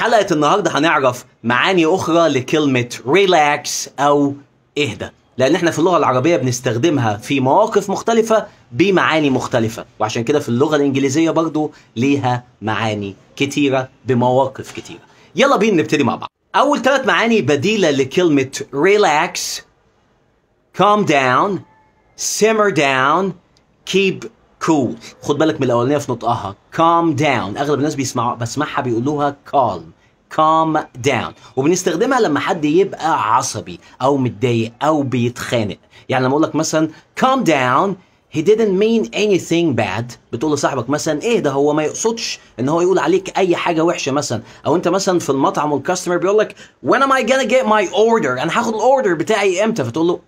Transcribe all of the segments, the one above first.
حلقة النهاردة هنعرف معاني أخرى لكلمة ريلاكس أو اهدى لأن احنا في اللغة العربية بنستخدمها في مواقف مختلفة بمعاني مختلفة وعشان كده في اللغة الإنجليزية برضو ليها معاني كتيرة بمواقف كتيرة يلا بينا نبتدي مع بعض أول ثلاث معاني بديلة لكلمة relax calm down simmer down keep cool خد بالك من الاولانيه في نطقها calm down اغلب الناس بيسمعوا بسمعها بيقولوها calm calm down وبنستخدمها لما حد يبقى عصبي او متضايق او بيتخانق يعني لما اقول لك مثلا calm down he didn't mean anything bad بتقول لصاحبك مثلا ايه ده هو ما يقصدش ان هو يقول عليك اي حاجه وحشه مثلا او انت مثلا في المطعم والكاستمر بيقول لك when am I gonna get my order انا هاخد الاوردر بتاعي امتى فتقول له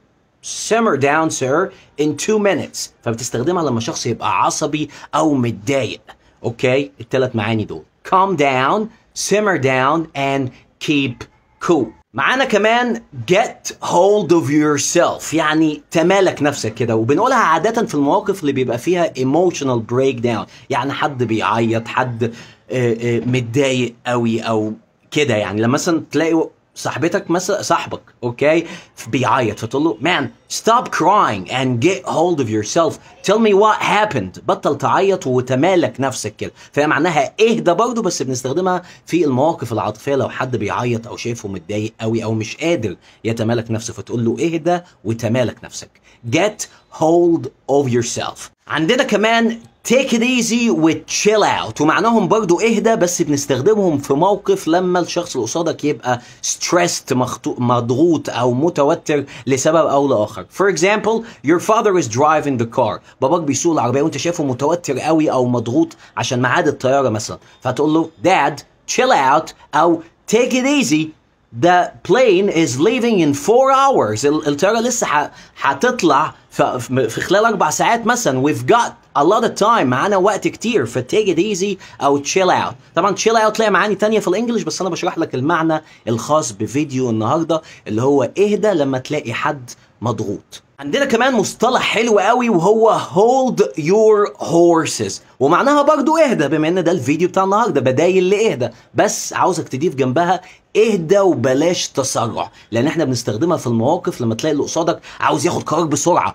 simmer down sir in two minutes فبتستخدمها لما شخص يبقى عصبي او متضايق اوكي الثلاث معاني دول calm down simmer down and keep cool معانا كمان get hold of yourself يعني تمالك نفسك كده وبنقولها عادة في المواقف اللي بيبقى فيها emotional breakdown يعني حد بيعيط حد آه، آه، متضايق قوي او كده يعني لما مثلا تلاقي صاحبتك مثلا صاحبك اوكي بيعيط فتقول له ستوب stop crying and get hold of yourself tell me what happened بطل تعيط وتمالك نفسك كده فهي معناها اهدى برضه بس بنستخدمها في المواقف العاطفيه لو حد بيعيط او شايفه متضايق قوي او مش قادر يتمالك نفسه فتقول له اهدى وتمالك نفسك get hold of yourself عندنا كمان تيك it ايزي وتشيل اوت ومعناهم برضو اهدى بس بنستخدمهم في موقف لما الشخص اللي قصادك يبقى ستريسد مضغوط او متوتر لسبب او لاخر فور اكزامبل يور فاذر از درايفنج ذا كار باباك بيسوق العربيه وانت شايفه متوتر قوي او مضغوط عشان ميعاد الطياره مثلا فتقول له داد تشيل اوت او تيك it ايزي the plane is leaving in four hours الطياره لسه هتطلع في خلال اربع ساعات مثلا we've got a lot of time معانا وقت كتير ف take it easy او chill out طبعا chill out ليها معاني تانية في الانجليش بس انا بشرح لك المعنى الخاص بفيديو النهارده اللي هو اهدى لما تلاقي حد مضغوط عندنا كمان مصطلح حلو قوي وهو hold your horses ومعناها برضو اهدى بما ان ده الفيديو بتاع النهارده بدايل لاهدى بس عاوزك تضيف جنبها اهدى وبلاش تسرع لان احنا بنستخدمها في المواقف لما تلاقي اللي قصادك عاوز ياخد قرار بسرعه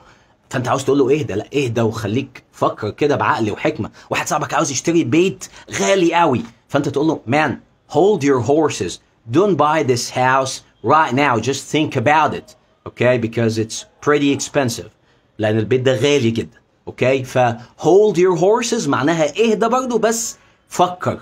فانت عاوز تقول له اهدى لا اهدى وخليك فكر كده بعقل وحكمه واحد صاحبك عاوز يشتري بيت غالي قوي فانت تقول له man hold your horses don't buy this house right now just think about it اوكي because it's pretty expensive لان البيت ده غالي جدا اوكي ف hold your horses معناها اهدى برضه بس فكر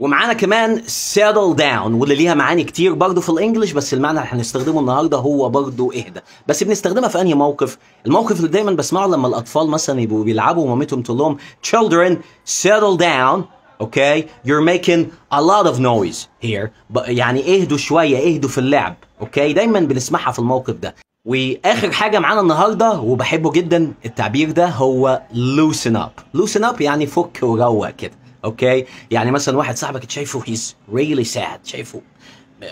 ومعانا كمان settle down واللي ليها معاني كتير برضه في الانجليش بس المعنى اللي هنستخدمه النهارده هو برضه اهدى بس بنستخدمها في انهي موقف الموقف اللي دايما بسمعه لما الاطفال مثلا يبقوا بيلعبوا ومامتهم تقول لهم children settle down okay you're making a lot of noise here يعني اهدوا شويه اهدوا في اللعب اوكي دايما بنسمعها في الموقف ده واخر حاجه معانا النهارده وبحبه جدا التعبير ده هو loosen up loosen up يعني فك وروق كده اوكي يعني مثلا واحد صاحبك شايفه هيز ريلي ساد شايفه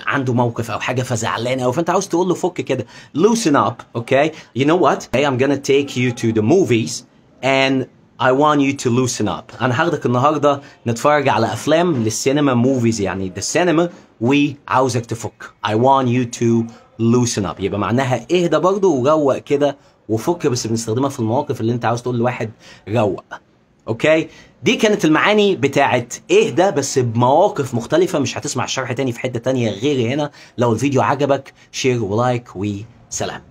عنده موقف او حاجه فزعلان او فانت عاوز تقول له فك كده loosen up اوكي you know what hey I'm gonna take you to the movies and I want you to loosen up انا هاخدك النهارده نتفرج على افلام للسينما موفيز يعني the cinema وعاوزك تفك I want you to لوشن اب يبقى معناها اهدى برضه وروق كده وفك بس بنستخدمها في المواقف اللي انت عاوز تقول لواحد روق اوكي دي كانت المعاني بتاعت اهدى بس بمواقف مختلفه مش هتسمع الشرح تاني في حته تانيه غير هنا لو الفيديو عجبك شير ولايك وسلام